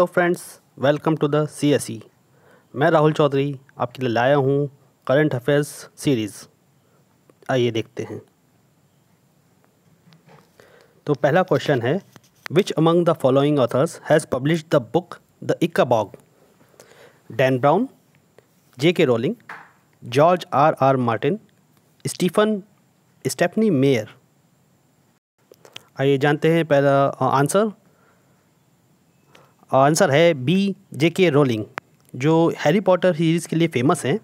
hello friends welcome to the C मैं राहुल चौधरी आपके लिए लाया हूँ करंट अफेयर्स सीरीज़ आइए देखते हैं तो पहला क्वेश्चन है which among the following authors has publish the book the Ickabog Dan Brown J K Rowling George R R Martin Stephen Stephenie Meyer आइए जानते हैं पहला आंसर uh, आंसर है बी जे के रोलिंग जो Harry Potter series के लिए famous हैं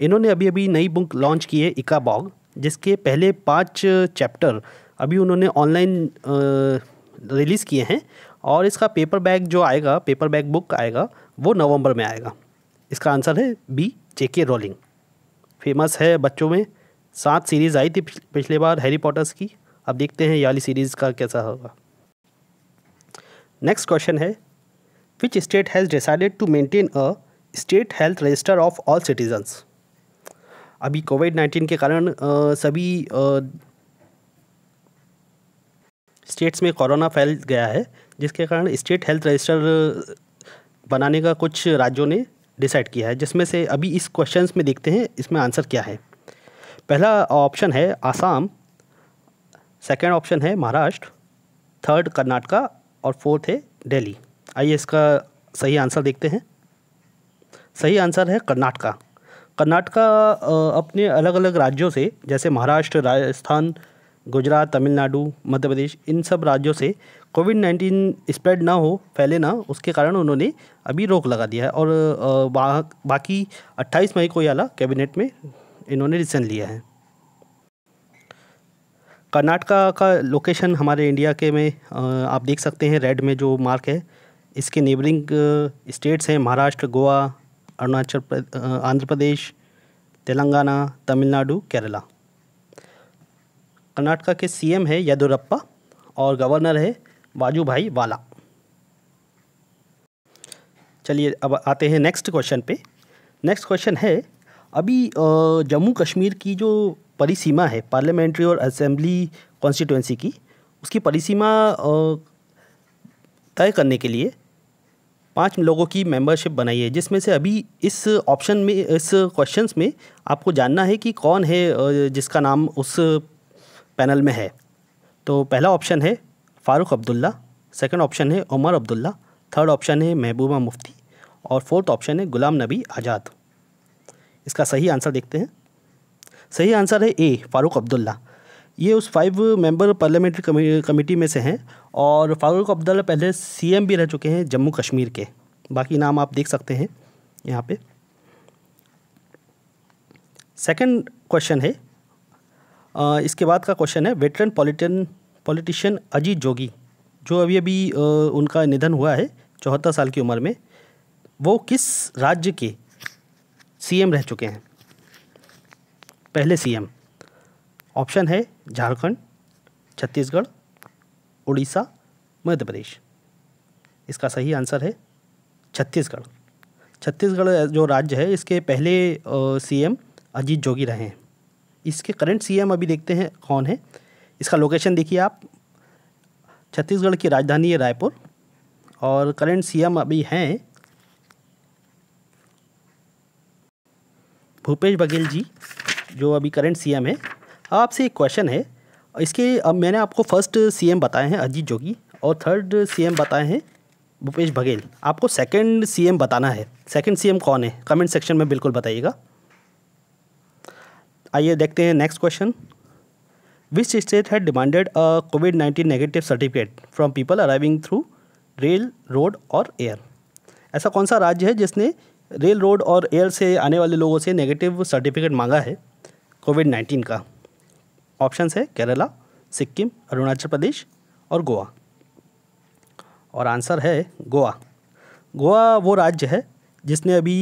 इन्होंने अभी अभी नई बुक लॉन्च की है इका बॉग जिसके पहले पाँच चैप्टर अभी उन्होंने ऑनलाइन रिलीज़ किए हैं और इसका पेपर बैग जो आएगा पेपर बैग बुक आएगा वो नवंबर में आएगा इसका आंसर है B J K rolling famous है बच्चों में सात सीरीज़ आई थी पिछले बार हैरी पॉटर्स की अब देखते हैं याली सीरीज़ का कैसा होगा नेक्स्ट क्वेश्चन है which state has decided to maintain a state health register of all citizens अभी कोविड नाइन्टीन के कारण आ, सभी स्टेट्स में कोरोना फैल गया है जिसके कारण स्टेट हेल्थ रजिस्टर बनाने का कुछ राज्यों ने डिसाइड किया है जिसमें से अभी इस क्वेश्चन में देखते हैं इसमें आंसर क्या है पहला ऑप्शन है आसाम सेकेंड ऑप्शन है महाराष्ट्र थर्ड कर्नाटका और फोर्थ है दिल्ली आइए इसका सही आंसर देखते हैं सही आंसर है कर्नाटका कर्नाटका अपने अलग अलग राज्यों से जैसे महाराष्ट्र राजस्थान गुजरात तमिलनाडु मध्य प्रदेश इन सब राज्यों से कोविड नाइन्टीन स्प्रेड ना हो फैले ना उसके कारण उन्होंने अभी रोक लगा दिया है और बा, बाकी 28 मई को याला कैबिनेट में इन्होंने डिसीजन लिया है कर्नाटका का लोकेशन हमारे इंडिया के में आप देख सकते हैं रेड में जो मार्क है इसके नेबरिंग स्टेट्स uh, हैं महाराष्ट्र गोवा अरुणाचल uh, आंध्र प्रदेश तेलंगाना तमिलनाडु केरला कर्नाटका के सीएम है येदुरप्पा और गवर्नर है भाई वाला चलिए अब आते हैं नेक्स्ट क्वेश्चन पे नेक्स्ट क्वेश्चन है अभी uh, जम्मू कश्मीर की जो परिसीमा है पार्लियामेंट्री और असेंबली कॉन्स्टिट्यूंसी की उसकी परिसीमा तय करने के लिए पाँच लोगों की मेंबरशिप बनाई है जिसमें से अभी इस ऑप्शन में इस क्वेश्चन में आपको जानना है कि कौन है जिसका नाम उस पैनल में है तो पहला ऑप्शन है फ़ारूक अब्दुल्ला सेकंड ऑप्शन है उमर अब्दुल्ला थर्ड ऑप्शन है महबूबा मुफ्ती और फोर्थ ऑप्शन है गुलाम नबी आज़ाद इसका सही आंसर देखते हैं सही आंसर है ए फ़ारूक अब्दुल्ला ये उस फाइव मेंबर पार्लियामेंट्री कमेटी में से हैं और फारूक अब्दुल्ला पहले सीएम भी रह चुके हैं जम्मू कश्मीर के बाकी नाम आप देख सकते हैं यहाँ पे सेकंड क्वेश्चन है इसके बाद का क्वेश्चन है वेटरन पॉलिटन पॉलिटिशियन अजीत जोगी जो अभी अभी उनका निधन हुआ है चौहत्तर साल की उम्र में वो किस राज्य के सीएम रह चुके हैं पहले सीएम ऑप्शन है झारखंड छत्तीसगढ़ उड़ीसा मध्य प्रदेश इसका सही आंसर है छत्तीसगढ़ छत्तीसगढ़ जो राज्य है इसके पहले सीएम अजीत जोगी रहे हैं इसके करंट सीएम अभी देखते हैं कौन है इसका लोकेशन देखिए आप छत्तीसगढ़ की राजधानी है रायपुर और करंट सीएम अभी हैं भूपेश बघेल जी जो अभी करंट सीएम है आपसे एक क्वेश्चन है इसके अब मैंने आपको फर्स्ट सीएम बताए हैं अजीत जोगी और थर्ड सीएम बताए हैं भूपेश बघेल आपको सेकंड सीएम बताना है सेकंड सीएम कौन है कमेंट सेक्शन में बिल्कुल बताइएगा आइए देखते हैं next question which state had demanded a COVID nineteen negative certificate from people arriving through rail road और एयर ऐसा कौन सा राज्य है जिसने रेल रोड और एयर से आने वाले लोगों से नेगेटिव सर्टिफिकेट मांगा है कोविड नाइन्टीन का ऑप्शन है केरला सिक्किम अरुणाचल प्रदेश और गोवा और आंसर है गोवा गोवा वो राज्य है जिसने अभी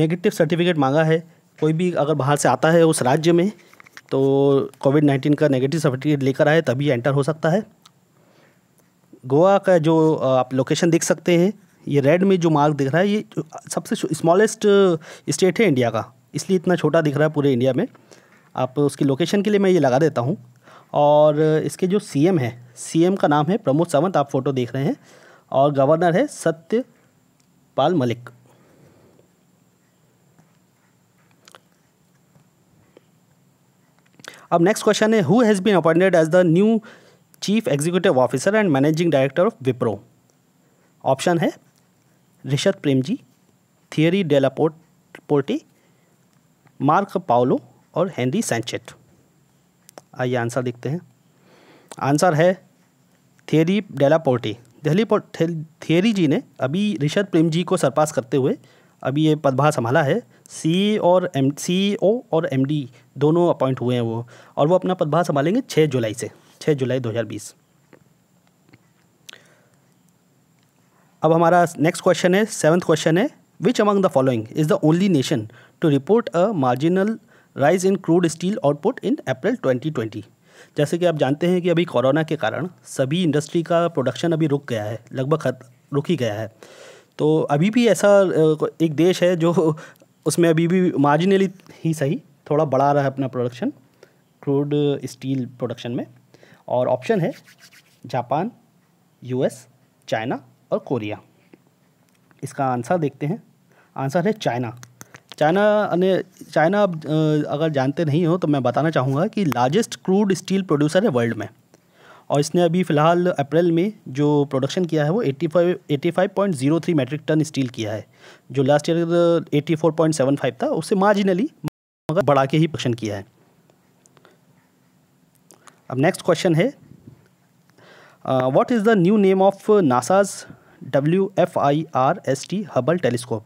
नेगेटिव सर्टिफिकेट मांगा है कोई भी अगर बाहर से आता है उस राज्य में तो कोविड नाइन्टीन का नेगेटिव सर्टिफिकेट लेकर आए तभी एंटर हो सकता है गोवा का जो आप लोकेशन देख सकते हैं ये रेड में जो मार्क दिख रहा है ये सबसे स्मॉलेस्ट स्टेट है इंडिया का इसलिए इतना छोटा दिख रहा है पूरे इंडिया में आप उसकी लोकेशन के लिए मैं ये लगा देता हूँ और इसके जो एम है एम का नाम है प्रमोद सावंत आप फ़ोटो देख रहे हैं और गवर्नर है सत्य पाल मलिक अब नेक्स्ट क्वेश्चन है who has been appointed as the new chief executive officer and managing director of Wipro option है Rishad Premji Thierry Delaporte पोर्टी मार्क पाओलो और हेनरी सैनचेट आइए आंसर देखते हैं आंसर है Thierry Delaporte Delhi Thierry ji ने अभी ऋषभ प्रेम जी को सरपास करते हुए अभी ये पदभार संभाला है सी और एम सी ओ और एम डी दोनों अपॉइंट हुए हैं वो और वो अपना पदभार संभालेंगे छः जुलाई से छः जुलाई दो हजार बीस अब हमारा नेक्स्ट क्वेश्चन है सेवन्थ क्वेश्चन है which among the following is the only nation to report a marginal rise in crude steel output in April 2020 जैसे कि आप जानते हैं कि अभी कोरोना के कारण सभी इंडस्ट्री का प्रोडक्शन अभी रुक गया है लगभग रुक ही गया है तो अभी भी ऐसा एक देश है जो उसमें अभी भी मार्जिनली ही सही थोड़ा बढ़ा रहा है अपना प्रोडक्शन क्रूड स्टील प्रोडक्शन में और ऑप्शन है जापान यूएस चाइना और कोरिया इसका आंसर देखते हैं आंसर है चाइना चाइना ने चाइना अब अगर जानते नहीं हो तो मैं बताना चाहूँगा कि लार्जेस्ट क्रूड स्टील प्रोड्यूसर है वर्ल्ड में और इसने अभी फ़िलहाल अप्रैल में जो प्रोडक्शन किया है वो 85 85.03 मैट्रिक टन स्टील किया है जो लास्ट ईयर 84.75 था उससे मार्जिनली मगर बढ़ा के ही प्रोडक्शन किया है अब नेक्स्ट क्वेश्चन है what is the new name of NASA's W F I R S T Hubble telescope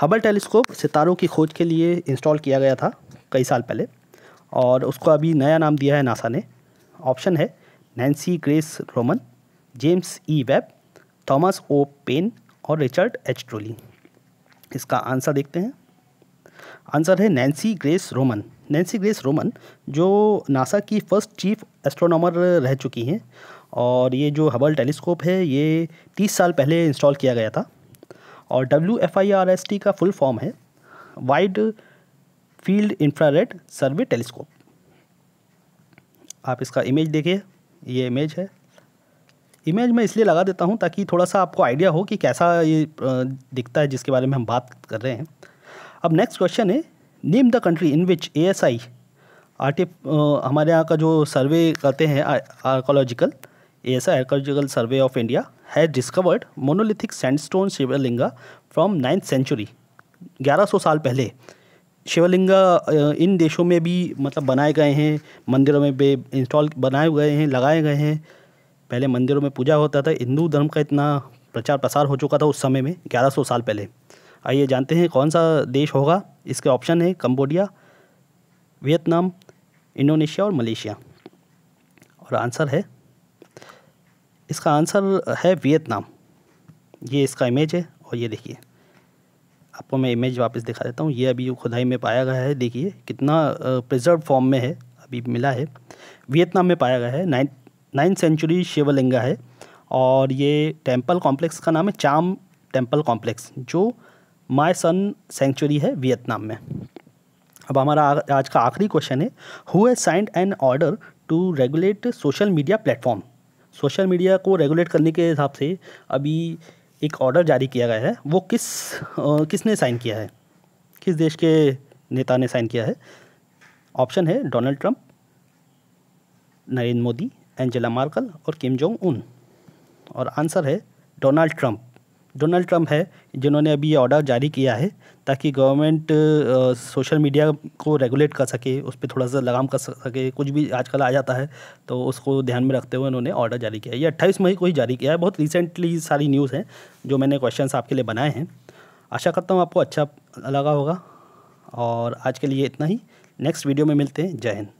Hubble telescope सितारों की खोज के लिए इंस्टॉल किया गया था कई साल पहले और उसको अभी नया नाम दिया है नासा ने ऑप्शन है Nancy Grace Roman James E Webb Thomas O Paine और रिचर्ड एच ट्रोली इसका आंसर देखते हैं आंसर है Nancy Grace Roman Nancy Grace Roman जो नासा की फ़र्स्ट चीफ एस्ट्रोनॉमर रह चुकी हैं और ये जो हबल टेलीस्कोप है ये तीस साल पहले इंस्टॉल किया गया था और W F I R S T का फुल फॉर्म है wide field infrared survey telescope आप इसका इमेज देखिए ये इमेज है इमेज मैं इसलिए लगा देता हूँ ताकि थोड़ा सा आपको आइडिया हो कि कैसा ये दिखता है जिसके बारे में हम बात कर रहे हैं अब नेक्स्ट क्वेश्चन है name the country in which A S I आर्टि हमारे यहाँ का जो सर्वे करते हैं archaeological A S I archaeological survey of India has discovered monolithic sandstone Shivalinga from ninth century 1100 साल पहले शिवलिंगा इन देशों में भी मतलब बनाए गए हैं मंदिरों में भी इंस्टॉल बनाए गए हैं लगाए गए हैं पहले मंदिरों में पूजा होता था हिंदू धर्म का इतना प्रचार प्रसार हो चुका था उस समय में 1100 साल पहले आइए जानते हैं कौन सा देश होगा इसके ऑप्शन है कम्बोडिया वियतनाम इंडोनेशिया और मलेशिया और आंसर है इसका आंसर है वियतनाम ये इसका इमेज है और ये देखिए आपको मैं इमेज वापस दिखा देता हूँ ये अभी खुदाई में पाया गया है देखिए कितना प्रिजर्व फॉर्म में है अभी मिला है वियतनाम में पाया गया है नाइन नाइन्थ सेंचुरी शिवलिंगा है और ये टेम्पल कॉम्प्लेक्स का नाम है चाम टेम्पल कॉम्प्लेक्स जो माय सन सेंचुरी है वियतनाम में अब हमारा आज का आखिरी क्वेश्चन है who signed an order to regulate social media platform social media को रेगुलेट करने के हिसाब से अभी एक ऑर्डर जारी किया गया है वो किस आ, किसने साइन किया है किस देश के नेता ने साइन किया है ऑप्शन है Donald Trump Narendra Modi Angela Merkel और किम जोंग उन और आंसर है डोनाल्ड ट्रंप डोनाल्ड ट्रंप है जिन्होंने अभी ये ऑर्डर जारी किया है ताकि गवर्नमेंट सोशल मीडिया को रेगुलेट कर सके उस पर थोड़ा सा लगाम कर सके कुछ भी आजकल आ जाता है तो उसको ध्यान में रखते हुए उन्होंने ऑर्डर जारी किया है ये अट्ठाईस मई को ही जारी किया है बहुत रिसेंटली सारी न्यूज़ हैं जो मैंने क्वेश्चन आपके लिए बनाए हैं आशा करता हूँ आपको अच्छा लगा होगा और आज के लिए इतना ही नेक्स्ट वीडियो में मिलते हैं जय हिंद